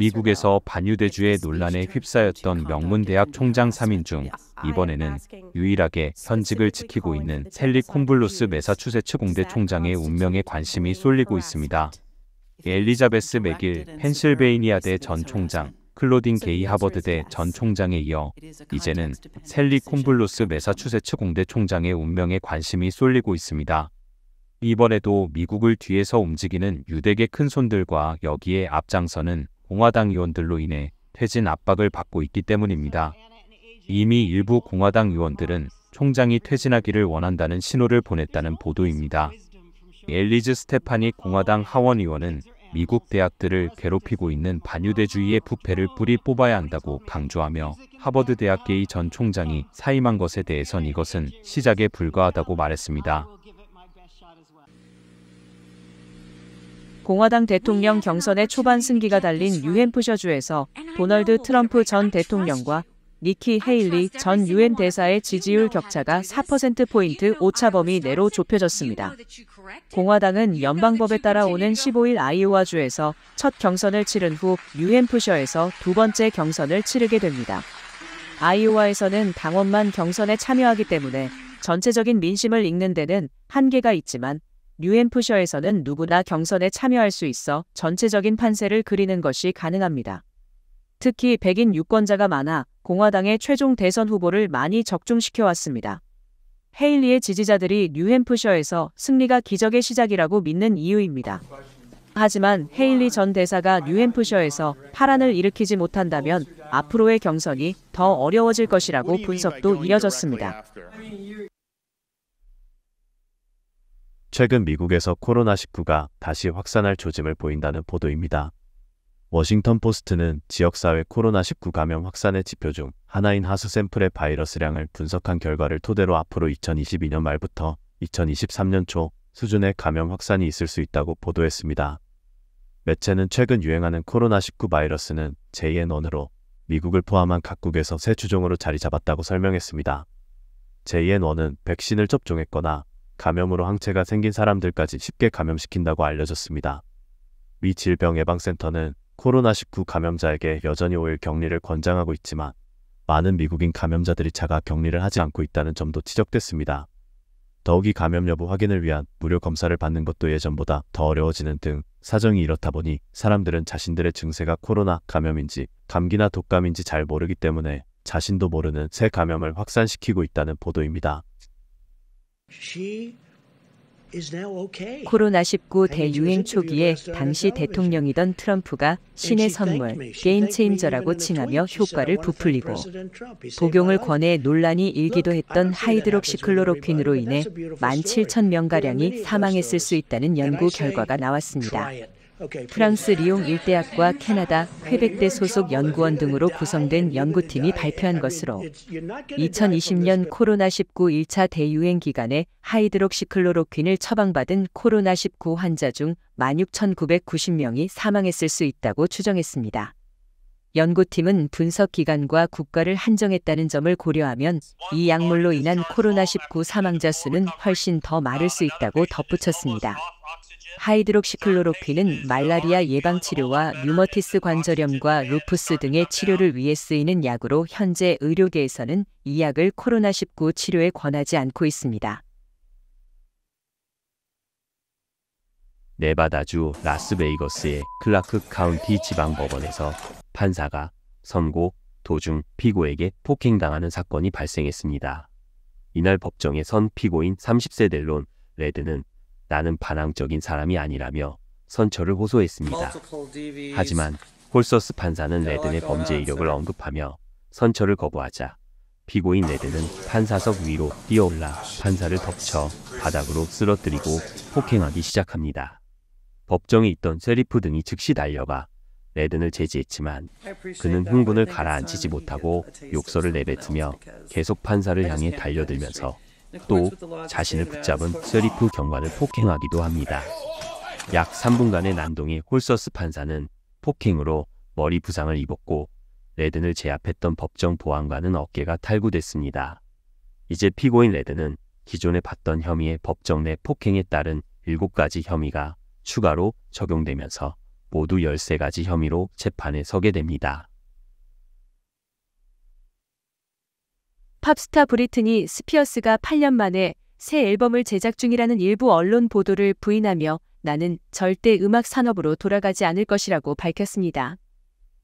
미국에서 반유대주의 논란에 휩싸였던 명문 대학 총장 3인 중 이번에는 유일하게 현직을 지키고 있는 셀리 콤블로스 메사추세츠 공대 총장의 운명에 관심이 쏠리고 있습니다. 엘리자베스 맥일 펜실베이니아대 전 총장, 클로딘 게이 하버드대 전 총장에 이어 이제는 셀리 콤블로스 메사추세츠 공대 총장의 운명에 관심이 쏠리고 있습니다. 이번에도 미국을 뒤에서 움직이는 유대계 큰손들과 여기에 앞장서는 공화당 의원들로 인해 퇴진 압박을 받고 있기 때문입니다. 이미 일부 공화당 의원들은 총장이 퇴진하기를 원한다는 신호를 보냈다는 보도입니다. 엘리즈 스테파니 공화당 하원 의원은 미국 대학들을 괴롭히고 있는 반유대주의의 부패를 뿌리 뽑아야 한다고 강조하며 하버드 대학 계의전 총장이 사임한 것에 대해선 이것은 시작에 불과하다고 말했습니다. 공화당 대통령 경선의 초반 승기가 달린 유엔푸셔주에서 도널드 트럼프 전 대통령과 니키 헤일리 전 유엔 대사의 지지율 격차가 4%포인트 오차범위 내로 좁혀졌습니다. 공화당은 연방법에 따라 오는 15일 아이오와주에서 첫 경선을 치른 후유엔푸셔에서두 번째 경선을 치르게 됩니다. 아이오와에서는 당원만 경선에 참여하기 때문에 전체적인 민심을 읽는 데는 한계가 있지만 뉴햄프셔에서는 누구나 경선에 참여할 수 있어 전체적인 판세를 그리는 것이 가능합니다. 특히 백인 유권자가 많아 공화당의 최종 대선 후보를 많이 적중시켜 왔습니다. 헤일리의 지지자들이 뉴햄프셔에서 승리가 기적의 시작이라고 믿는 이유입니다. 하지만 헤일리 전 대사가 뉴햄프셔에서 파란을 일으키지 못한다면 앞으로의 경선이 더 어려워질 것이라고 분석도 이어졌습니다. 최근 미국에서 코로나19가 다시 확산할 조짐을 보인다는 보도입니다. 워싱턴 포스트는 지역사회 코로나19 감염 확산의 지표 중 하나인 하수 샘플의 바이러스량을 분석한 결과를 토대로 앞으로 2022년 말부터 2023년 초 수준의 감염 확산이 있을 수 있다고 보도했습니다. 매체는 최근 유행하는 코로나19 바이러스는 JN1으로 미국을 포함한 각국에서 새 주종으로 자리 잡았다고 설명했습니다. JN1은 백신을 접종했거나 감염으로 항체가 생긴 사람들까지 쉽게 감염시킨다고 알려졌습니다. 미 질병예방센터는 코로나19 감염자에게 여전히 5일 격리를 권장하고 있지만 많은 미국인 감염자들이 차가 격리를 하지 않고 있다는 점도 지적됐습니다. 더욱이 감염 여부 확인을 위한 무료 검사를 받는 것도 예전보다 더 어려워지는 등 사정이 이렇다 보니 사람들은 자신들의 증세가 코로나 감염인지 감기나 독감인지 잘 모르기 때문에 자신도 모르는 새 감염을 확산시키고 있다는 보도입니다. 코로나19 대유행 초기에 당시 대통령이던 트럼프가 신의 선물, 게임 체인저라고 칭하며 효과를 부풀리고 복용을 권해 논란이 일기도 했던 하이드록시클로로퀸으로 인해 17,000명가량이 사망했을 수 있다는 연구 결과가 나왔습니다. 프랑스 리옹 일대학과 캐나다 퀘벡대 소속 연구원 등으로 구성된 연구팀이 발표한 것으로 2020년 코로나19 1차 대유행 기간에 하이드록시클로로퀸을 처방받은 코로나19 환자 중 16,990명이 사망했을 수 있다고 추정했습니다. 연구팀은 분석 기간과 국가를 한정했다는 점을 고려하면 이 약물로 인한 코로나19 사망자 수는 훨씬 더 많을 수 있다고 덧붙였습니다. 하이드록시클로로퀸은 네, 말라리아 네, 예방 치료와 네, 류머티스 관절염과 루푸스 등의 치료를 위해 쓰이는 약으로 현재 의료계에서는 이 약을 코로나19 치료에 권하지 않고 있습니다. 네바다주 라스베이거스의 클라크 카운티 지방법원에서 판사가 선고 도중 피고에게 폭행당하는 사건이 발생했습니다. 이날 법정에 선 피고인 30세 델론 레드는 나는 반항적인 사람이 아니라며 선처를 호소했습니다. 하지만 홀서스 판사는 레든의 oh, 범죄 이력을 언급하며 선처를 거부하자 피고인 레드는 판사석 위로 뛰어올라 판사를 덮쳐 바닥으로 쓰러뜨리고 폭행하기 시작합니다. 법정에 있던 세리프 등이 즉시 달려가 레든을 제지했지만 그는 흥분을 가라앉히지 못하고 욕설을 내뱉으며 계속 판사를 향해 달려들면서 네, 또 자신을 붙잡은 스리프 경관을 폭행하기도 합니다. 약 3분간의 난동이 홀서스 판사는 폭행으로 머리 부상을 입었고 레드는 제압했던 법정 보안관은 어깨가 탈구됐습니다. 이제 피고인 레드는 기존에 봤던 혐의의 법정 내 폭행에 따른 7가지 혐의가 추가로 적용되면서 모두 13가지 혐의로 재판에 서게 됩니다. 팝스타 브리트니 스피어스가 8년 만에 새 앨범을 제작 중이라는 일부 언론 보도를 부인하며 나는 절대 음악 산업으로 돌아가지 않을 것이라고 밝혔습니다.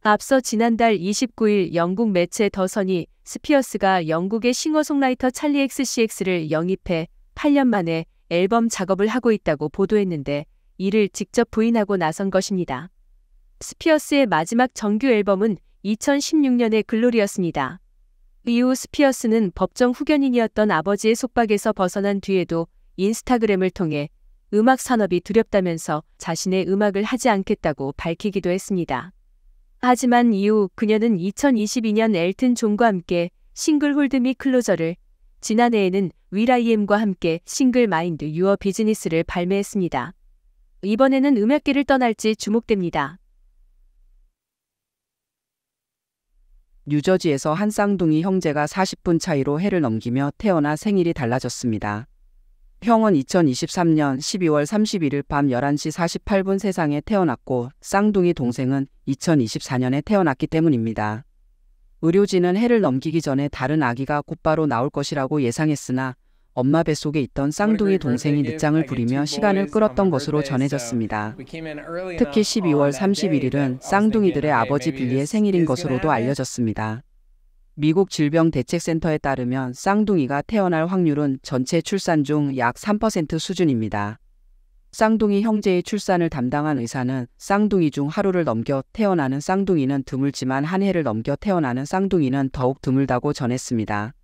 앞서 지난달 29일 영국 매체 더선이 스피어스가 영국의 싱어송라이터 찰리 XCX를 영입해 8년 만에 앨범 작업을 하고 있다고 보도했는데 이를 직접 부인하고 나선 것입니다. 스피어스의 마지막 정규 앨범은 2016년의 글로리였습니다. 이후 스피어스는 법정 후견인이었던 아버지의 속박에서 벗어난 뒤에도 인스타그램을 통해 음악 산업이 두렵다면서 자신의 음악을 하지 않겠다고 밝히기도 했습니다. 하지만 이후 그녀는 2022년 엘튼 존과 함께 싱글 홀드 미 클로저를 지난해에는 위라이엠과 함께 싱글 마인드 유어 비즈니스를 발매했습니다. 이번에는 음악계를 떠날지 주목됩니다. 뉴저지에서 한 쌍둥이 형제가 40분 차이로 해를 넘기며 태어나 생일이 달라졌습니다. 형은 2023년 12월 31일 밤 11시 48분 세상에 태어났고 쌍둥이 동생은 2024년에 태어났기 때문입니다. 의료진은 해를 넘기기 전에 다른 아기가 곧바로 나올 것이라고 예상했으나 엄마 뱃속에 있던 쌍둥이 동생이 늦장을 부리며 시간을 끌었던 것으로 uh, 전해졌습니다. 특히 12월 31일은 쌍둥이들의 아버지 빌리의 생일인 것으로도 알려졌습니다. 미국 질병대책센터에 따르면 쌍둥이가 태어날 확률은 전체 출산 중 약 3% 수준입니다. 쌍둥이 형제의 출산을 담당한 의사는 쌍둥이 중 하루를 넘겨 태어나는 쌍둥이는 드물지만 한 해를 넘겨 태어나는 쌍둥이는 더욱 드물다고 전했습니다.